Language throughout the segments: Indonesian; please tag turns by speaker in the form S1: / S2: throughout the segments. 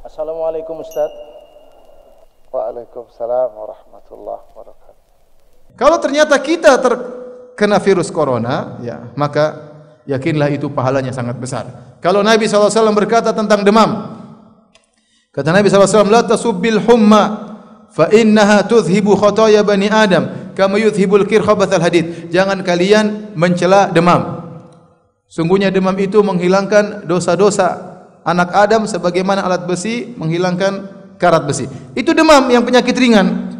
S1: Assalamualaikum Ustaz. Waalaikumsalam warahmatullahi wabarakatuh. Kalau ternyata kita terkena virus corona, ya, maka yakinlah itu pahalanya sangat besar. Kalau Nabi SAW berkata tentang demam, kata Nabi SAW, La tasubbil humma, fa innaha tuzhibu khotoya bani Adam, kama yuzhibul al hadid. Jangan kalian mencela demam. Sungguhnya demam itu menghilangkan dosa-dosa anak Adam sebagaimana alat besi menghilangkan karat besi. Itu demam yang penyakit ringan.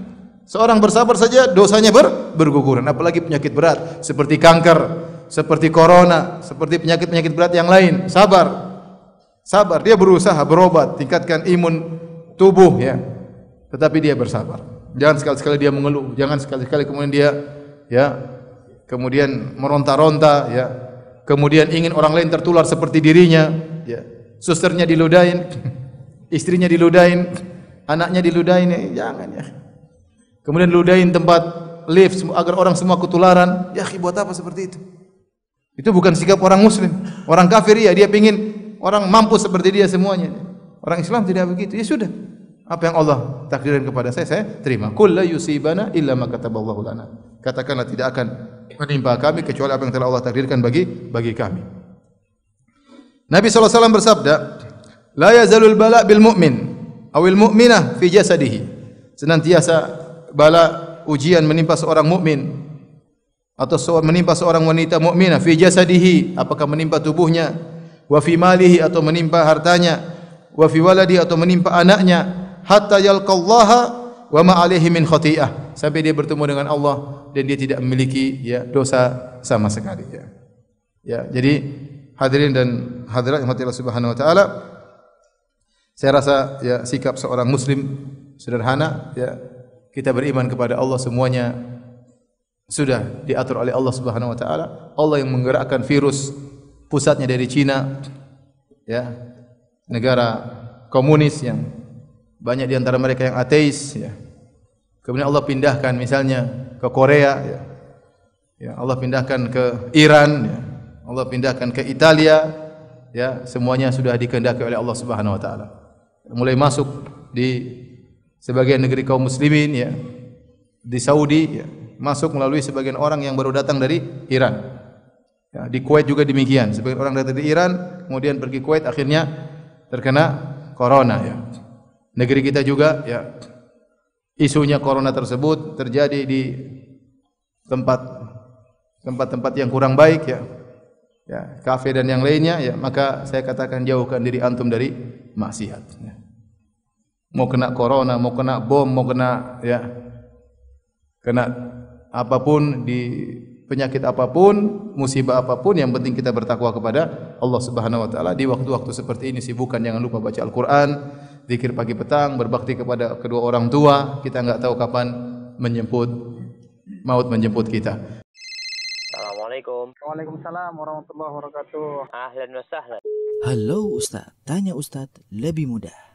S1: Seorang bersabar saja dosanya ber berguguran, apalagi penyakit berat seperti kanker, seperti corona, seperti penyakit-penyakit berat yang lain. Sabar. Sabar, dia berusaha berobat, tingkatkan imun tubuh ya. Tetapi dia bersabar. Jangan sekali kali dia mengeluh, jangan sekali kali kemudian dia ya kemudian meronta-ronta ya. Kemudian ingin orang lain tertular seperti dirinya ya susternya diludahin, istrinya diludahin, anaknya diludahin, eh, jangan ya. Kemudian ludahin tempat lift agar orang semua ketularan. Ya, buat apa seperti itu? Itu bukan sikap orang muslim. Orang kafir ya, dia pingin orang mampu seperti dia semuanya. Orang Islam tidak begitu. Ya sudah. Apa yang Allah takdirkan kepada saya, saya terima. Qul la yusibana illa ma kataballahu lana. Katakanlah tidak akan menimpa kami kecuali apa yang telah Allah takdirkan bagi bagi kami. Nabi SAW bersabda, La yazalul bala bil mu'min, awil mu'minah fi jasadihi. Senantiasa bala ujian menimpa seorang mukmin atau menimpa seorang wanita mukminah fi jasadihi, apakah menimpa tubuhnya, wa fi malihi atau menimpa hartanya, wa fi waladi atau menimpa anaknya, hatta yalqallaha wa ma alaihi min khati'ah. Sampai dia bertemu dengan Allah dan dia tidak memiliki ya dosa sama sekali ya. Ya, jadi hadirin dan hadirat yang Allah Subhanahu wa taala. Saya rasa ya sikap seorang muslim sederhana ya kita beriman kepada Allah semuanya sudah diatur oleh Allah Subhanahu wa taala. Allah yang menggerakkan virus pusatnya dari Cina ya negara komunis yang banyak di antara mereka yang ateis ya. Kemudian Allah pindahkan misalnya ke Korea ya. ya Allah pindahkan ke Iran ya. Allah pindahkan ke Italia, ya semuanya sudah dikehendaki oleh Allah Subhanahu wa taala. Mulai masuk di sebagian negeri kaum muslimin ya. Di Saudi ya, masuk melalui sebagian orang yang baru datang dari Iran. Ya, di Kuwait juga demikian, sebagian orang datang dari Iran, kemudian pergi Kuwait akhirnya terkena corona ya. Negeri kita juga ya isunya corona tersebut terjadi di tempat tempat-tempat yang kurang baik ya ya, kafe dan yang lainnya, ya, maka saya katakan jauhkan diri antum dari maksiat. Ya. Mau kena corona, mau kena bom, mau kena ya kena apapun di penyakit apapun, musibah apapun, yang penting kita bertakwa kepada Allah Subhanahu wa taala di waktu-waktu seperti ini sibukkan jangan lupa baca Al-Qur'an, zikir pagi petang, berbakti kepada kedua orang tua, kita enggak tahu kapan menjemput maut menjemput kita. Assalamualaikum. Waalaikumsalam warahmatullahi wabarakatuh. Ahlan wa sahlan. Halo Ustadz, tanya Ustadz lebih mudah.